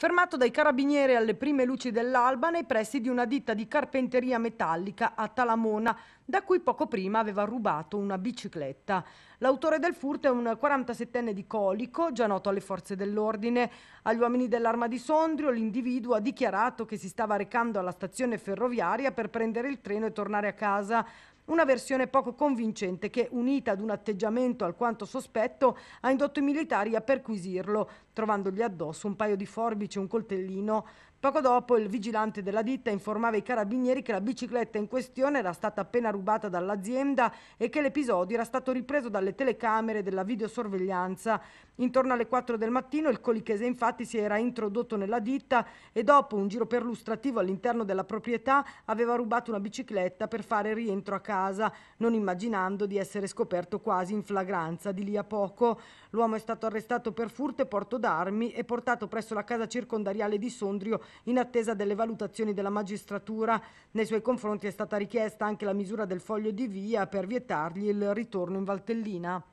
fermato dai carabinieri alle prime luci dell'alba nei pressi di una ditta di carpenteria metallica a Talamona, da cui poco prima aveva rubato una bicicletta. L'autore del furto è un 47enne di Colico, già noto alle forze dell'ordine. Agli uomini dell'arma di Sondrio l'individuo ha dichiarato che si stava recando alla stazione ferroviaria per prendere il treno e tornare a casa. Una versione poco convincente che, unita ad un atteggiamento alquanto sospetto, ha indotto i militari a perquisirlo, trovandogli addosso un paio di forbici e un coltellino Poco dopo il vigilante della ditta informava i carabinieri che la bicicletta in questione era stata appena rubata dall'azienda e che l'episodio era stato ripreso dalle telecamere della videosorveglianza. Intorno alle 4 del mattino il colichese infatti si era introdotto nella ditta e dopo un giro perlustrativo all'interno della proprietà aveva rubato una bicicletta per fare rientro a casa, non immaginando di essere scoperto quasi in flagranza di lì a poco. L'uomo è stato arrestato per furto e porto d'armi e portato presso la casa circondariale di Sondrio in attesa delle valutazioni della magistratura. Nei suoi confronti è stata richiesta anche la misura del foglio di via per vietargli il ritorno in Valtellina.